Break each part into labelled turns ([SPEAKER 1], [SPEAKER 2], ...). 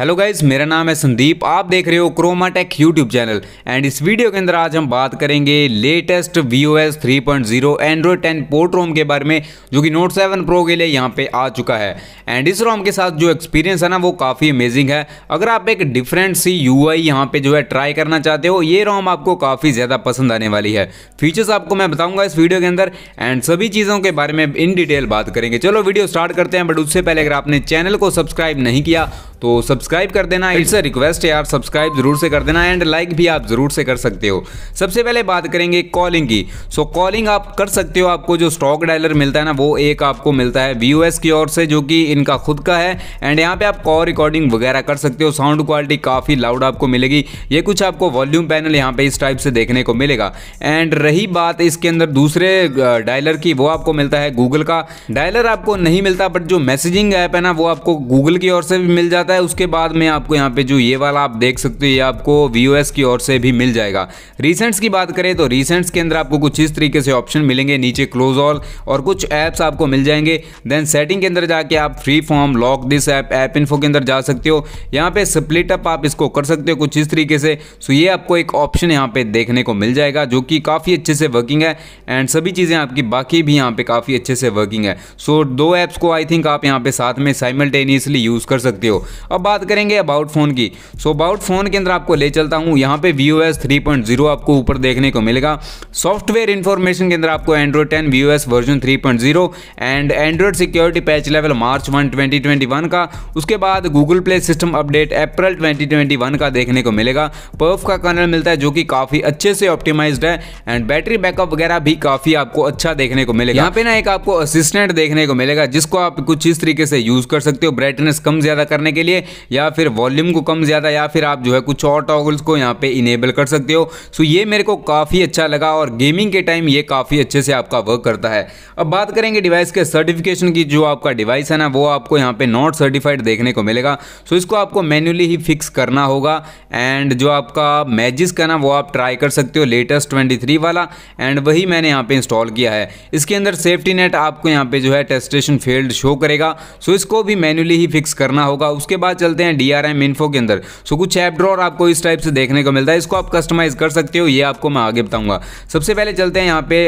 [SPEAKER 1] hello guys मेरा नाम है संदीप आप देख रहे हो क्रोमाटेक यूट्यूब चैनल एंड इस वीडियो के अंदर आज हम बात करेंगे latest V O S three point zero Android ten port ROM के बारे में जो कि नोट सेवन प्रो के लिए यहाँ पे आ चुका है एंड इस रोम के साथ जो एक्सपीरियंस है ना वो काफ़ी अमेजिंग है अगर आप एक डिफरेंट सी यू आई यहाँ पर जो है ट्राई करना चाहते हो ये रोम आपको काफ़ी ज़्यादा पसंद आने वाली है फीचर्स आपको मैं बताऊँगा इस वीडियो के अंदर एंड सभी चीज़ों के बारे में इन डिटेल बात करेंगे चलो वीडियो स्टार्ट करते हैं बट उससे पहले अगर आपने चैनल को सब्सक्राइब नहीं किया तो सब्सक्राइब कर देना इट्स अ रिक्वेस्ट है यार सब्सक्राइब जरूर से कर देना एंड लाइक भी आप जरूर से कर सकते हो सबसे पहले बात करेंगे कॉलिंग की सो so, कॉलिंग आप कर सकते हो आपको जो स्टॉक डायलर मिलता है ना वो एक आपको मिलता है वी की ओर से जो कि इनका खुद का है एंड यहाँ पे आप कॉल रिकॉर्डिंग वगैरह कर सकते हो साउंड क्वालिटी काफ़ी लाउड आपको मिलेगी ये कुछ आपको वॉल्यूम पैनल यहाँ पे इस टाइप से देखने को मिलेगा एंड रही बात इसके अंदर दूसरे डायलर की वो आपको मिलता है गूगल का डायलर आपको नहीं मिलता बट जो मैसेजिंग ऐप है ना वो आपको गूगल की ओर से भी मिल जाता जाता है उसके बाद में आपको यहाँ पे जो ये वाला आप देख सकते हो ये आपको वी की ओर से भी मिल जाएगा रिसेंट्स की बात करें तो रिसेंट्स के अंदर आपको कुछ इस तरीके से ऑप्शन मिलेंगे नीचे क्लोज ऑल और कुछ ऐप्स आपको मिल जाएंगे देन सेटिंग के अंदर जाके आप free form lock this app app info के अंदर जा सकते हो यहाँ पे स्प्लिट अप आप इसको कर सकते हो कुछ इस तरीके से सो ये आपको एक ऑप्शन यहाँ पे देखने को मिल जाएगा जो कि काफ़ी अच्छे से वर्किंग है एंड सभी चीज़ें आपकी बाकी भी यहाँ पे काफ़ी अच्छे से वर्किंग है सो so, दो ऐप्स को आई थिंक आप यहाँ पे साथ में साइमल्टेनियसली यूज़ कर सकते हो अब बात करेंगे अबाउट फ़ोन की सो अबाउट फ़ोन के अंदर आपको ले चलता हूँ यहाँ पे V O S three point zero आपको ऊपर देखने को मिलेगा सॉफ्टवेयर इन्फॉर्मेशन के अंदर आपको Android ten V O S version three point zero and Android security patch level March one twenty twenty one का उसके बाद Google Play system update April twenty twenty one का देखने को मिलेगा पर्फ का कर्नल मिलता है जो कि काफ़ी अच्छे से ऑप्टिमाइज है एंड बैटरी बैकअप वगैरह भी काफ़ी आपको अच्छा देखने को मिलेगा यहाँ पे ना एक आपको असिस्टेंट देखने को मिलेगा जिसको आप कुछ इस तरीके से यूज़ कर सकते हो ब्राइटनेस कम ज़्यादा करने के लिए लिए या फिर वॉल्यूम को कम ज़्यादा या फिर आप जो है कुछ और टॉगल्स को यहाँ पे इनेबल कर सकते हो सो ये मेरे को काफ़ी अच्छा लगा और गेमिंग के टाइम ये काफ़ी अच्छे से आपका वर्क करता है अब बात करेंगे डिवाइस के सर्टिफिकेशन की जो आपका डिवाइस है ना वो आपको यहाँ पर नॉट सर्टिफाइड देखने को मिलेगा सो इसको आपको मैन्युअली ही फिक्स करना होगा एंड जो आपका मैजिस का ना वो आप ट्राई कर सकते हो लेटेस्ट ट्वेंटी वाला एंड वही मैंने यहाँ पर इंस्टॉल किया है इसके अंदर सेफ्टी नेट आपको यहाँ पे जो है टेस्टेशन फेल्ड शो करेगा सो इसको भी मैन्युअली ही फिक्स करना होगा उसके बाद चलते हैं डी आर एम इन्फो के अंदर सो कुछ ऐप ड्रॉर आपको इस टाइप से देखने को मिलता है इसको आप कस्टमाइज कर सकते हो ये आपको मैं आगे बताऊंगा सबसे पहले चलते हैं यहाँ पे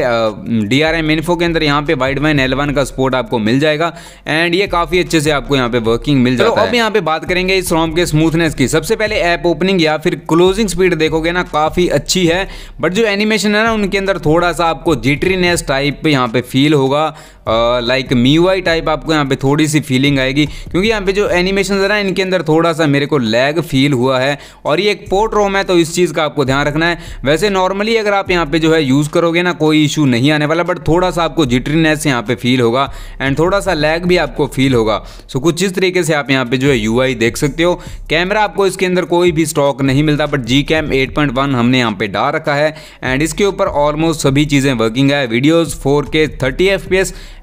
[SPEAKER 1] डी आर एम इन्फो के अंदर यहाँ पे वाइड वाइन एलेवन का स्पोर्ट आपको मिल जाएगा एंड ये काफ़ी अच्छे से आपको यहाँ पे वर्किंग मिल जाएगा अब यहाँ पे बात करेंगे इस रॉम के स्मूथनेस की सबसे पहले ऐप ओपनिंग या फिर क्लोजिंग स्पीड देखोगे ना काफ़ी अच्छी है बट जो एनिमेशन है ना उनके अंदर थोड़ा सा आपको जिटरीनेस टाइप यहाँ पे फील होगा लाइक मीवाई टाइप आपको यहाँ पे थोड़ी सी फीलिंग आएगी क्योंकि यहाँ पे जो एनिमेशन है ना इनके अंदर थोड़ा सा मेरे को लैग फील हुआ है और ये एक पोर्ट रोम है तो इस चीज़ का आपको ध्यान रखना है वैसे नॉर्मली अगर आप यहाँ पे जो है यूज़ करोगे ना कोई इशू नहीं आने वाला बट थोड़ा सा आपको जिटरीनेस यहाँ पे फील होगा एंड थोड़ा सा लैग भी आपको फील होगा सो कुछ इस तरीके से आप यहाँ पे जो है यू देख सकते हो कैमरा आपको इसके अंदर कोई भी स्टॉक नहीं मिलता बट जी कैम एट हमने यहाँ पे डाल रखा है एंड इसके ऊपर ऑलमोस्ट सभी चीज़ें वर्किंग है videos four K thirty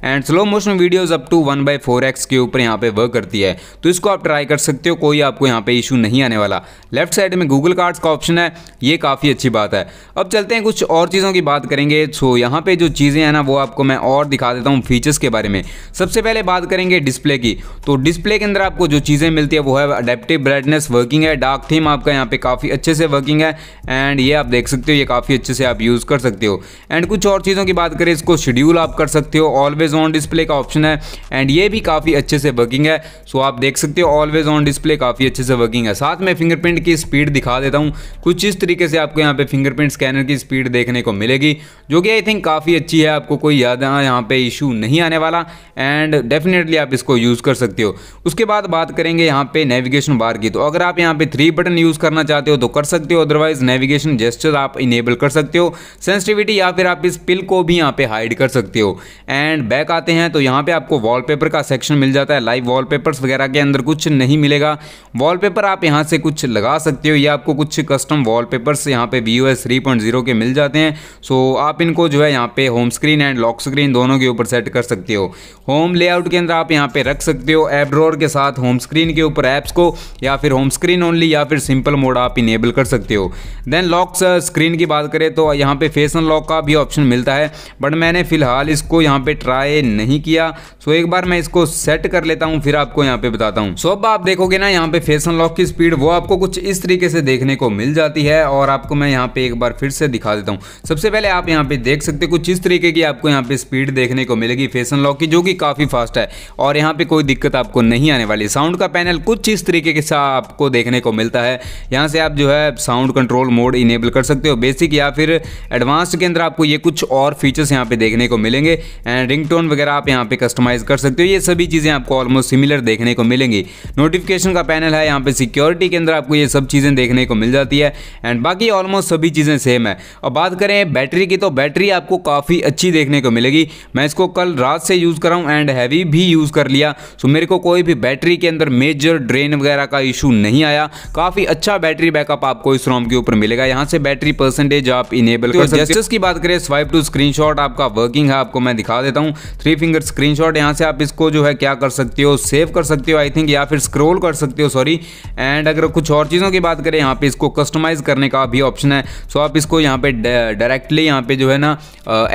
[SPEAKER 1] and slow motion videos up to one by four X के ऊपर यहाँ पे वर्क करती है तो इसको आप ट्राई कर सकते हो कोई आपको यहाँ पे इशू नहीं आने वाला लेफ्ट साइड में गूगल कार्ड्स का ऑप्शन है ये काफ़ी अच्छी बात है अब चलते हैं कुछ और चीज़ों की बात करेंगे सो यहाँ पर जो चीज़ें हैं ना वो आपको मैं और दिखा देता हूँ फीचर्स के बारे में सबसे पहले बात करेंगे डिस्प्ले की तो डिस्प्ले के अंदर आपको जो चीज़ें मिलती है वो है अडेप्टिव ब्राइटनेस वर्किंग है डार्क थीम आपका यहाँ पे काफ़ी अच्छे से वर्किंग है एंड ये आप देख सकते हो ये काफ़ी अच्छे से आप यूज़ कर सकते हो एंड कुछ और चीज़ों की बात करें इसको शेड्यूल आप कर सकते हो ऑलवेज ऑलवेज ऑन डिस्प्ले का ऑप्शन है एंड ये भी काफ़ी अच्छे से वर्किंग है सो आप देख सकते हो ऑलवेज ऑन डिस्प्ले काफ़ी अच्छे से वर्किंग है साथ में फिंगरप्रिंट की स्पीड दिखा देता हूँ कुछ इस तरीके से आपको यहाँ पे फिंगरप्रिंट स्कैनर की स्पीड देखने को मिलेगी जो कि आई थिंक काफ़ी अच्छी है आपको कोई है यहाँ पे इशू नहीं आने वाला एंड डेफिनेटली आप इसको यूज़ कर सकते हो उसके बाद बात करेंगे यहाँ पे नेविगेशन बार की तो अगर आप यहाँ पे थ्री बटन यूज़ करना चाहते हो तो कर सकते हो अदरवाइज नेविगेशन जेस्चर आप इनेबल कर सकते हो सेंसिटिविटी या फिर आप इस पिल को भी यहाँ पे हाइड कर सकते हो एंड बैक आते हैं तो यहाँ पर आपको वॉल का सेक्शन मिल जाता है लाइव वॉल वगैरह के अंदर कुछ नहीं मिलेगा वॉल आप यहाँ से कुछ लगा सकते हो या आपको कुछ कस्टम वॉल पेपर्स यहाँ पे वी ओ के मिल जाते हैं सो आप आप इनको जो है यहाँ पे home screen and lock screen दोनों के ऊपर सेट कर सकते हो होम लेआउट के अंदर आप यहाँ पे रख सकते हो ऐप ड्रॉर के साथ होम स्क्रीन के ऊपर ऐप्स को या फिर होम स्क्रीन ओनली या फिर सिंपल मोड आप इनेबल कर सकते हो देन लॉक स्क्रीन की बात करें तो यहाँ पे फेस अनलॉक का भी ऑप्शन मिलता है बट मैंने फिलहाल इसको यहाँ पे ट्राई नहीं किया सो एक बार मैं इसको सेट कर लेता हूँ फिर आपको यहाँ पे बताता हूँ सो अब आप देखोगे ना यहाँ पे फेस अनलॉक की स्पीड वो आपको कुछ इस तरीके से देखने को मिल जाती है और आपको मैं यहाँ पे एक बार फिर से दिखा देता हूँ सबसे पहले आप यहाँ पे देख सकते हो कुछ इस तरीके की आपको यहाँ पे स्पीड देखने को मिलेगी फैशन लॉक की जो कि काफ़ी फास्ट है और यहाँ पे कोई दिक्कत आपको नहीं आने वाली साउंड का पैनल कुछ इस तरीके के साथ आपको देखने को मिलता है यहाँ से आप जो है साउंड कंट्रोल मोड इनेबल कर सकते हो बेसिक या फिर एडवांस के अंदर आपको ये कुछ और फीचर्स यहाँ पे देखने को मिलेंगे एंड रिंग वगैरह आप यहाँ पे कस्टमाइज कर सकते हो ये सभी चीज़ें आपको ऑलमोस्ट सिमिलर देखने को मिलेंगी नोटिफिकेशन का पैनल है यहाँ पे सिक्योरिटी के अंदर आपको ये सब चीज़ें देखने को मिल जाती है एंड बाकी ऑलमोस्ट सभी चीज़ें सेम है और बात करें बैटरी की तो बैटरी आपको काफ़ी अच्छी देखने को मिलेगी मैं इसको कल रात से यूज़ कर रहा हूँ एंड हैवी भी यूज़ कर लिया सो मेरे को कोई भी बैटरी के अंदर मेजर ड्रेन वगैरह का इशू नहीं आया काफ़ी अच्छा बैटरी बैकअप आपको इस रोम के ऊपर मिलेगा यहाँ से बैटरी परसेंटेज आप इनेबल कर सकते की बात करें स्वाइप टू स्क्रीन आपका वर्किंग है आपको मैं दिखा देता हूँ थ्री फिंगर स्क्रीन यहाँ से आप इसको जो है क्या कर सकते हो सेव कर सकते हो आई थिंक या फिर स्क्रोल कर सकते हो सॉरी एंड अगर कुछ और चीज़ों की बात करें यहाँ पे इसको कस्टमाइज करने का भी ऑप्शन है सो आप इसको यहाँ पे डायरेक्टली यहाँ पे जो है ना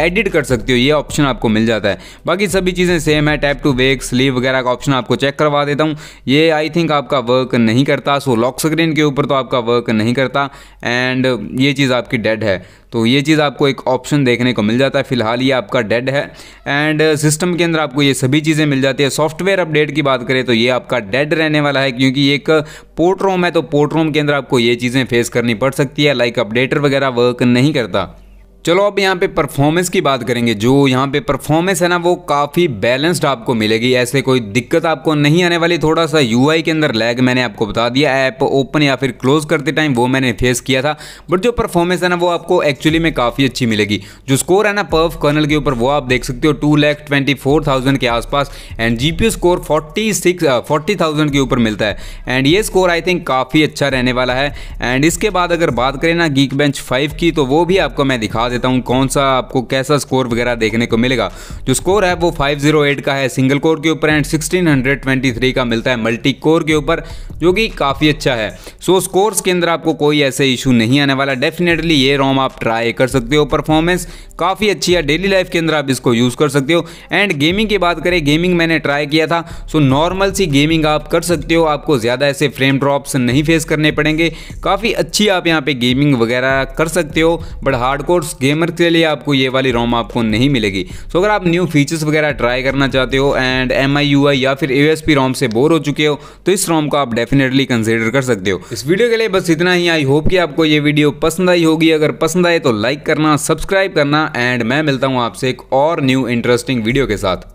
[SPEAKER 1] एडिट कर सकते हो ये ऑप्शन आपको मिल जाता है बाकी सभी चीज़ें सेम है टैप टू वेक स्लीव वगैरह का ऑप्शन आपको चेक करवा देता हूँ ये आई थिंक आपका वर्क नहीं करता सो लॉक स्क्रीन के ऊपर तो आपका वर्क नहीं करता एंड ये चीज़ आपकी डेड है तो ये चीज़ आपको एक ऑप्शन देखने को मिल जाता है फिलहाल ये आपका डेड है एंड सिस्टम के अंदर आपको ये सभी चीज़ें मिल जाती है सॉफ्टवेयर अपडेट की बात करें तो ये आपका डेड रहने वाला है क्योंकि एक पोर्ट रोम है तो पोर्ट रोम के अंदर आपको ये चीज़ें फेस करनी पड़ सकती है लाइक अपडेटर वगैरह वर्क नहीं करता चलो अब यहाँ पे परफॉर्मेंस की बात करेंगे जो यहाँ पे परफॉर्मेंस है ना वो काफ़ी बैलेंस्ड आपको मिलेगी ऐसे कोई दिक्कत आपको नहीं आने वाली थोड़ा सा यूआई के अंदर लैग मैंने आपको बता दिया ऐप ओपन या फिर क्लोज करते टाइम वो मैंने फेस किया था बट जो परफॉर्मेंस है ना वो आपको एक्चुअली में काफ़ी अच्छी मिलेगी जो स्कोर है ना पर्व कर्नल के ऊपर वो आप देख सकते हो two lakh twenty four thousand के आसपास and G P score forty six forty thousand के ऊपर मिलता है एंड ये स्कोर आई थिंक काफ़ी अच्छा रहने वाला है एंड इसके बाद अगर बात करें ना गीक बेंच फाइव की तो वो भी आपको मैं दिखा देता हूँ कौन सा आपको कैसा स्कोर वगैरह देखने को मिलेगा जो स्कोर है वो 508 का है सिंगल कोर के ऊपर एंड 1623 का मिलता है मल्टी कोर के ऊपर जो कि काफ़ी अच्छा है सो so, स्कोर्स के अंदर आपको कोई ऐसे इशू नहीं आने वाला डेफिनेटली ये रोम आप ट्राई कर सकते हो परफॉर्मेंस काफ़ी अच्छी है डेली लाइफ के अंदर आप इसको यूज़ कर सकते हो एंड गेमिंग की बात करें गेमिंग मैंने ट्राई किया था सो so, नॉर्मल सी गेमिंग आप कर सकते हो आपको ज़्यादा ऐसे फ्रेम ड्रॉप्स नहीं फेस करने पड़ेंगे काफ़ी अच्छी आप यहाँ पे गेमिंग वगैरह कर सकते हो बट हार्ड कोर्स गेमर के लिए आपको ये वाली रोम आपको नहीं मिलेगी सो अगर आप न्यू फीचर्स वगैरह ट्राई करना चाहते हो and M I U I या फिर यू एस पी रोम से बोर हो चुके हो तो इस रोम को आप डेफिनेटली कंसिडर कर सकते हो इस वीडियो के लिए बस इतना ही आई होप कि आपको ये वीडियो पसंद आई होगी अगर पसंद आए तो लाइक करना सब्सक्राइब करना एंड मैं मिलता हूँ आपसे एक और न्यू इंटरेस्टिंग वीडियो के साथ